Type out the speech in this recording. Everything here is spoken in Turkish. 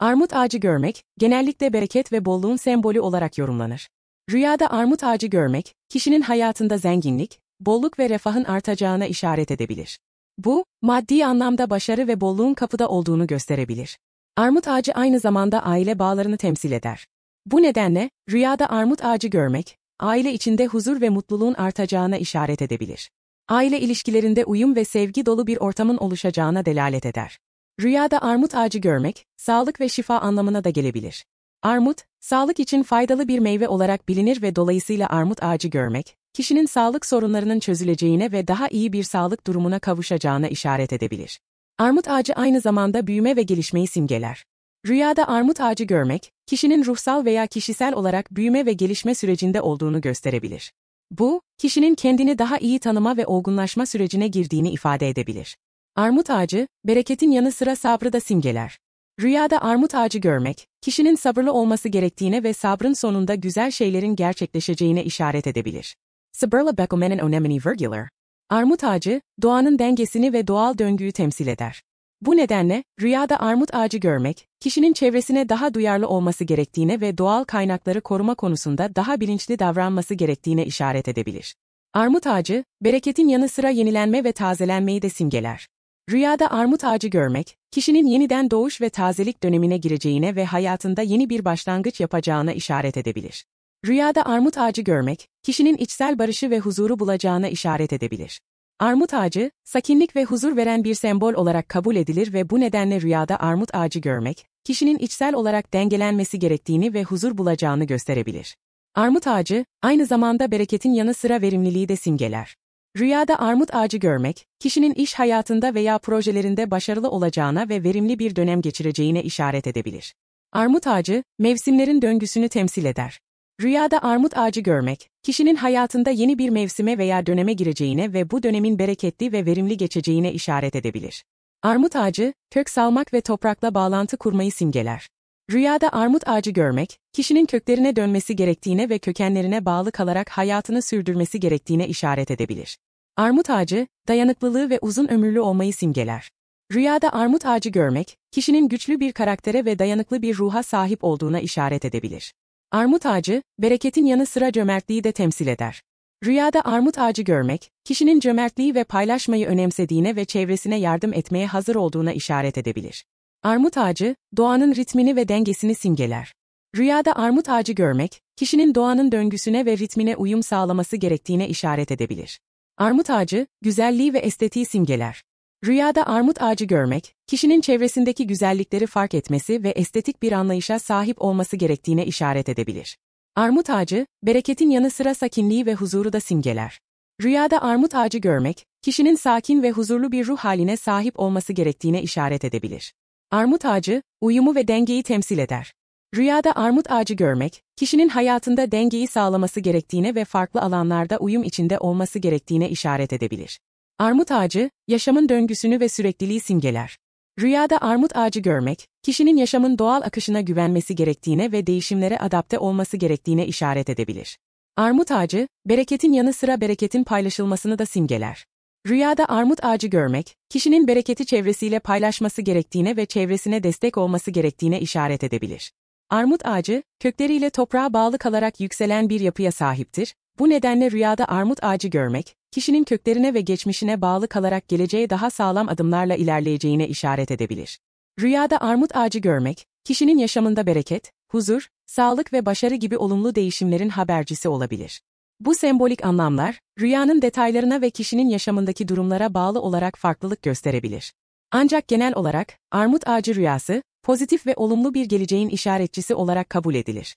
Armut ağacı görmek, genellikle bereket ve bolluğun sembolü olarak yorumlanır. Rüyada armut ağacı görmek, kişinin hayatında zenginlik, bolluk ve refahın artacağına işaret edebilir. Bu, maddi anlamda başarı ve bolluğun kapıda olduğunu gösterebilir. Armut ağacı aynı zamanda aile bağlarını temsil eder. Bu nedenle, rüyada armut ağacı görmek, aile içinde huzur ve mutluluğun artacağına işaret edebilir. Aile ilişkilerinde uyum ve sevgi dolu bir ortamın oluşacağına delalet eder. Rüyada armut ağacı görmek, sağlık ve şifa anlamına da gelebilir. Armut, sağlık için faydalı bir meyve olarak bilinir ve dolayısıyla armut ağacı görmek, kişinin sağlık sorunlarının çözüleceğine ve daha iyi bir sağlık durumuna kavuşacağına işaret edebilir. Armut ağacı aynı zamanda büyüme ve gelişmeyi simgeler. Rüyada armut ağacı görmek, kişinin ruhsal veya kişisel olarak büyüme ve gelişme sürecinde olduğunu gösterebilir. Bu, kişinin kendini daha iyi tanıma ve olgunlaşma sürecine girdiğini ifade edebilir. Armut ağacı, bereketin yanı sıra sabrı da simgeler. Rüyada armut ağacı görmek, kişinin sabırlı olması gerektiğine ve sabrın sonunda güzel şeylerin gerçekleşeceğine işaret edebilir. Sabırla beklemenin önemini vurgular. Armut ağacı, doğanın dengesini ve doğal döngüyü temsil eder. Bu nedenle, rüyada armut ağacı görmek, kişinin çevresine daha duyarlı olması gerektiğine ve doğal kaynakları koruma konusunda daha bilinçli davranması gerektiğine işaret edebilir. Armut ağacı, bereketin yanı sıra yenilenme ve tazelenmeyi de simgeler. Rüyada armut ağacı görmek, kişinin yeniden doğuş ve tazelik dönemine gireceğine ve hayatında yeni bir başlangıç yapacağına işaret edebilir. Rüyada armut ağacı görmek, kişinin içsel barışı ve huzuru bulacağına işaret edebilir. Armut ağacı, sakinlik ve huzur veren bir sembol olarak kabul edilir ve bu nedenle rüyada armut ağacı görmek, kişinin içsel olarak dengelenmesi gerektiğini ve huzur bulacağını gösterebilir. Armut ağacı, aynı zamanda bereketin yanı sıra verimliliği de simgeler. Rüyada armut ağacı görmek, kişinin iş hayatında veya projelerinde başarılı olacağına ve verimli bir dönem geçireceğine işaret edebilir. Armut ağacı, mevsimlerin döngüsünü temsil eder. Rüyada armut ağacı görmek, kişinin hayatında yeni bir mevsime veya döneme gireceğine ve bu dönemin bereketli ve verimli geçeceğine işaret edebilir. Armut ağacı, kök salmak ve toprakla bağlantı kurmayı simgeler. Rüyada armut ağacı görmek, kişinin köklerine dönmesi gerektiğine ve kökenlerine bağlı kalarak hayatını sürdürmesi gerektiğine işaret edebilir. Armut ağacı, dayanıklılığı ve uzun ömürlü olmayı simgeler. Rüyada armut ağacı görmek, kişinin güçlü bir karaktere ve dayanıklı bir ruha sahip olduğuna işaret edebilir. Armut ağacı, bereketin yanı sıra cömertliği de temsil eder. Rüyada armut ağacı görmek, kişinin cömertliği ve paylaşmayı önemsediğine ve çevresine yardım etmeye hazır olduğuna işaret edebilir. Armut ağacı, doğanın ritmini ve dengesini simgeler. Rüyada armut ağacı görmek, kişinin doğanın döngüsüne ve ritmine uyum sağlaması gerektiğine işaret edebilir. Armut ağacı, güzelliği ve estetiği simgeler. Rüyada armut ağacı görmek, kişinin çevresindeki güzellikleri fark etmesi ve estetik bir anlayışa sahip olması gerektiğine işaret edebilir. Armut ağacı, bereketin yanı sıra sakinliği ve huzuru da simgeler. Rüyada armut ağacı görmek, kişinin sakin ve huzurlu bir ruh haline sahip olması gerektiğine işaret edebilir. Armut ağacı, uyumu ve dengeyi temsil eder. Rüyada armut ağacı görmek, kişinin hayatında dengeyi sağlaması gerektiğine ve farklı alanlarda uyum içinde olması gerektiğine işaret edebilir. Armut ağacı, yaşamın döngüsünü ve sürekliliği simgeler. Rüyada armut ağacı görmek, kişinin yaşamın doğal akışına güvenmesi gerektiğine ve değişimlere adapte olması gerektiğine işaret edebilir. Armut ağacı, bereketin yanı sıra bereketin paylaşılmasını da simgeler. Rüyada armut ağacı görmek, kişinin bereketi çevresiyle paylaşması gerektiğine ve çevresine destek olması gerektiğine işaret edebilir. Armut ağacı, kökleriyle toprağa bağlı kalarak yükselen bir yapıya sahiptir. Bu nedenle rüyada armut ağacı görmek, kişinin köklerine ve geçmişine bağlı kalarak geleceğe daha sağlam adımlarla ilerleyeceğine işaret edebilir. Rüyada armut ağacı görmek, kişinin yaşamında bereket, huzur, sağlık ve başarı gibi olumlu değişimlerin habercisi olabilir. Bu sembolik anlamlar, rüyanın detaylarına ve kişinin yaşamındaki durumlara bağlı olarak farklılık gösterebilir. Ancak genel olarak, armut ağacı rüyası, pozitif ve olumlu bir geleceğin işaretçisi olarak kabul edilir.